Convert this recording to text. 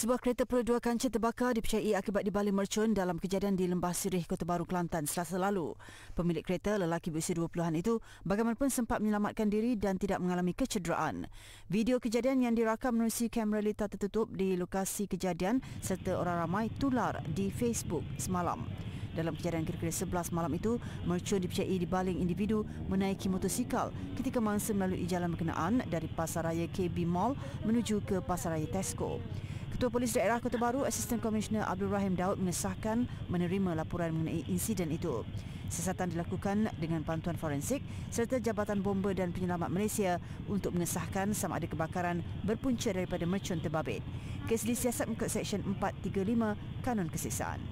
Sebuah kereta perdua kanci terbakar dipercayai akibat dibaling mercun dalam kejadian di Lembah Sirih, Kota Baru, Kelantan selasa lalu. Pemilik kereta, lelaki berusia 20-an itu, bagaimanapun sempat menyelamatkan diri dan tidak mengalami kecederaan. Video kejadian yang dirakam menerusi kamera lita tertutup di lokasi kejadian serta orang ramai tular di Facebook semalam. Dalam kejadian kira-kira 11 malam itu, mercun dipercayai dibaling individu menaiki motosikal ketika mangsa melalui jalan berkenaan dari Pasaraya KB Mall menuju ke Pasaraya Tesco. Ketua Polis Daerah Kota Baru, Asisten Komisioner Abdul Rahim Daud mengesahkan menerima laporan mengenai insiden itu. Siasatan dilakukan dengan bantuan forensik serta Jabatan Bomba dan Penyelamat Malaysia untuk mengesahkan sama ada kebakaran berpunca daripada mercun terbabit. Kes disiasat mengikut Seksyen 435 Kanun Kesiksaan.